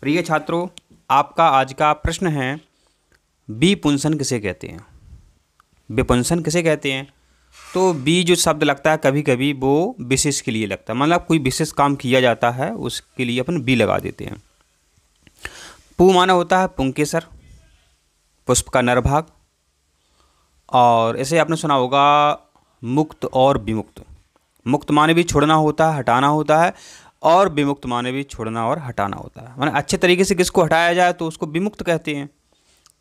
प्रिय छात्रों आपका आज का प्रश्न है बीपुंसन किसे कहते हैं विपुंसन किसे कहते हैं तो बी जो शब्द लगता है कभी कभी वो विशेष के लिए लगता है मतलब कोई विशेष काम किया जाता है उसके लिए अपन बी लगा देते हैं पू माना होता है पुंकेसर पुष्प का नरभाग और ऐसे आपने सुना होगा मुक्त और विमुक्त मुक्त माने भी छोड़ना होता है हटाना होता है और विमुक्त माने भी छोड़ना और हटाना होता है माने अच्छे तरीके से किसको हटाया जाए तो उसको विमुक्त कहते हैं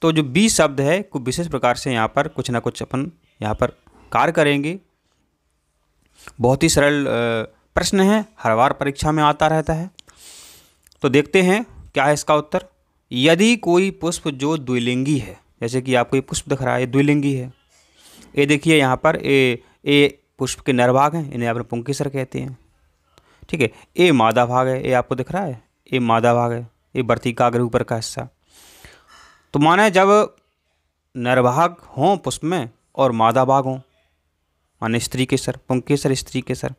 तो जो बी शब्द है कुछ विशेष प्रकार से यहाँ पर कुछ ना कुछ अपन यहाँ पर कार्य करेंगे बहुत ही सरल प्रश्न है हर बार परीक्षा में आता रहता है तो देखते हैं क्या है इसका उत्तर यदि कोई पुष्प जो द्विलिंगी है जैसे कि आपको ये पुष्प दिख रहा है ये द्विलिंगी है ये देखिए यहाँ पर ए ए पुष्प के नरभाग हैं इन्हें आप पुंकेसर कहते हैं ठीक है ए मादा भाग है ए आपको दिख रहा है ए मादा भाग है ये वर्तिकाग्र ऊपर का हिस्सा तो माने जब नरभाग हों पुष्प में और मादा भाग हों माने स्त्री के सर पुंकेसर स्त्री के सर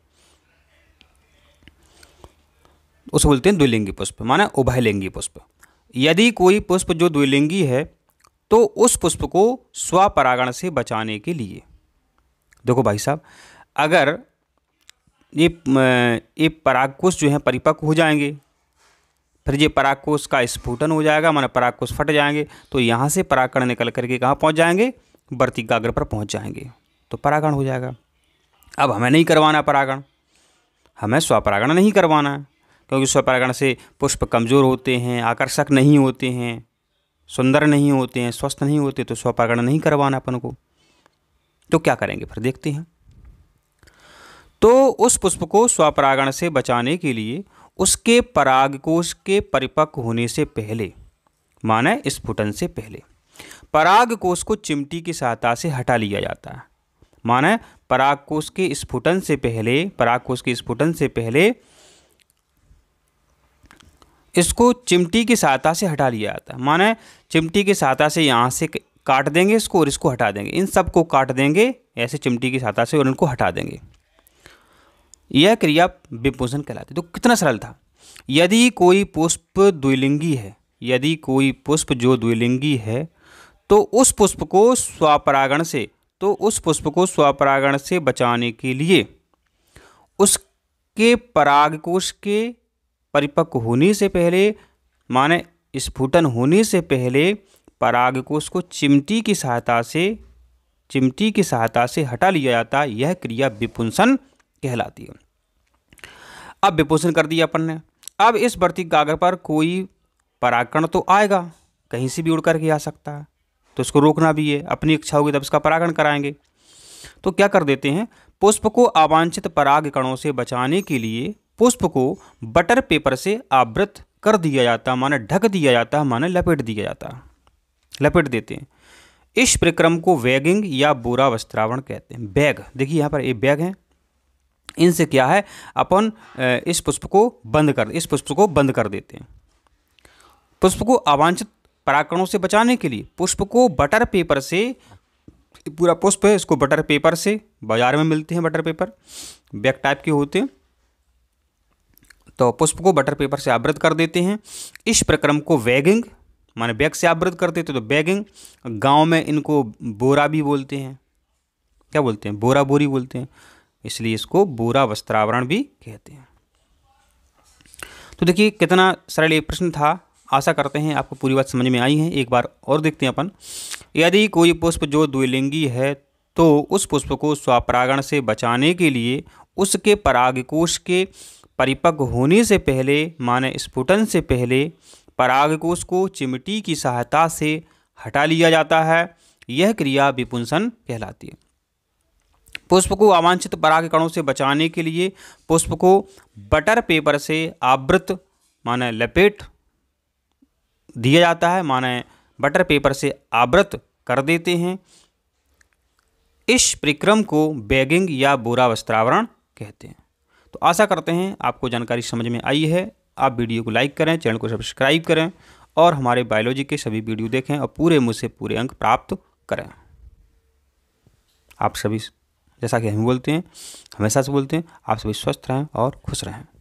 उसे बोलते हैं द्विलिंगी पुष्प माने उभयलिंगी पुष्प यदि कोई पुष्प जो द्विलिंगी है तो उस पुष्प को स्वपरागण से बचाने के लिए देखो भाई साहब अगर ये ये परागकोश जो है परिपक्व हो जाएंगे फिर ये परागकोश का स्फुटन हो जाएगा माना परागकोश फट जाएंगे तो यहाँ से परागकण निकल करके कहाँ पहुँच जाएंगे वर्तिकाग्र पर पहुँच जाएंगे तो परागण हो जाएगा अब हमें नहीं करवाना परागण हमें स्वपरागण नहीं करवाना है क्योंकि स्वपरागण से पुष्प कमज़ोर होते हैं आकर्षक नहीं होते हैं सुंदर नहीं होते हैं स्वस्थ नहीं होते तो स्वपरागण नहीं करवाना अपन को तो क्या करेंगे फिर देखते हैं तो उस पुष्प को स्वपरागण से बचाने के लिए उसके परागकोश के परिपक्व होने से पहले माने स्फुटन से पहले परागकोश को चिमटी की सहायता से हटा लिया जाता है माने परागकोश के स्फुटन से पहले परागकोश के स्फुटन से पहले इसको चिमटी की सहायता से हटा लिया जाता है माने चिमटी की सहायता से यहाँ से काट देंगे इसको और इसको हटा देंगे इन सबको काट देंगे ऐसे चिमटी की सहायता से और इनको हटा देंगे यह क्रिया विपोषण कहलाती तो कितना सरल था यदि कोई पुष्प द्विलिंगी है यदि कोई पुष्प जो द्विलिंगी है तो उस पुष्प को स्वापरागण से तो उस पुष्प को स्वापरागण से बचाने के लिए उसके परागकोश के परिपक्व होने से पहले माने स्फुटन होने से पहले परागकोश को चिमटी की सहायता से चिमटी की सहायता से हटा लिया जाता यह क्रिया विपुंसन कहलाती है अब विपोषण कर दिया अपन ने अब इस बढ़ती गागर पर कोई परागण तो आएगा कहीं से भी उड़ करके आ सकता है तो इसको रोकना भी है अपनी इच्छा होगी तब इसका परागण कराएंगे तो क्या कर देते हैं पुष्प को अवांछित पराग कणों से बचाने के लिए पुष्प को बटर पेपर से आवृत कर दिया जाता माने ढक दिया जाता माने लपेट दिया जाता लपेट देते हैं इस प्रक्रम को वैगिंग या बोरा वस्त्रावरण कहते हैं बैग देखिए यहाँ पर ये बैग है इनसे क्या है अपन इस पुष्प को बंद कर इस पुष्प को बंद कर देते हैं पुष्प को अवांछित पराकरणों से बचाने के लिए पुष्प को बटर पेपर से पूरा पुष्प है इसको बटर पेपर से बाजार में मिलते हैं बटर पेपर बैग टाइप के होते हैं तो पुष्प को बटर पेपर से आवृत कर देते हैं इस प्रक्रम को वैगिंग माने बैग से आवृत कर देते तो बैगिंग गांव में इनको बोरा भी बोलते हैं क्या बोलते हैं बोरा बोरी बोलते हैं इसलिए इसको बुरा वस्त्रावरण भी कहते हैं तो देखिए कितना सरल एक प्रश्न था आशा करते हैं आपको पूरी बात समझ में आई है एक बार और देखते हैं अपन यदि कोई पुष्प जो द्विलिंगी है तो उस पुष्प को स्वापरागण से बचाने के लिए उसके परागकोश के परिपक्व होने से पहले माने स्फुटन से पहले परागकोश को चिमटी की सहायता से हटा लिया जाता है यह क्रिया विपुंसन कहलाती है पुष्प को अवांछित परागकणों से बचाने के लिए पुष्प को बटर पेपर से आवृत माने लपेट दिया जाता है माने बटर पेपर से आवृत कर देते हैं इस परिक्रम को बैगिंग या बोरा वस्त्रावरण कहते हैं तो आशा करते हैं आपको जानकारी समझ में आई है आप वीडियो को लाइक करें चैनल को सब्सक्राइब करें और हमारे बायोलॉजी के सभी वीडियो देखें और पूरे मुझसे पूरे अंक प्राप्त करें आप सभी जैसा कि हम बोलते हैं हमेशा से बोलते हैं आप सभी स्वस्थ रहें और खुश रहें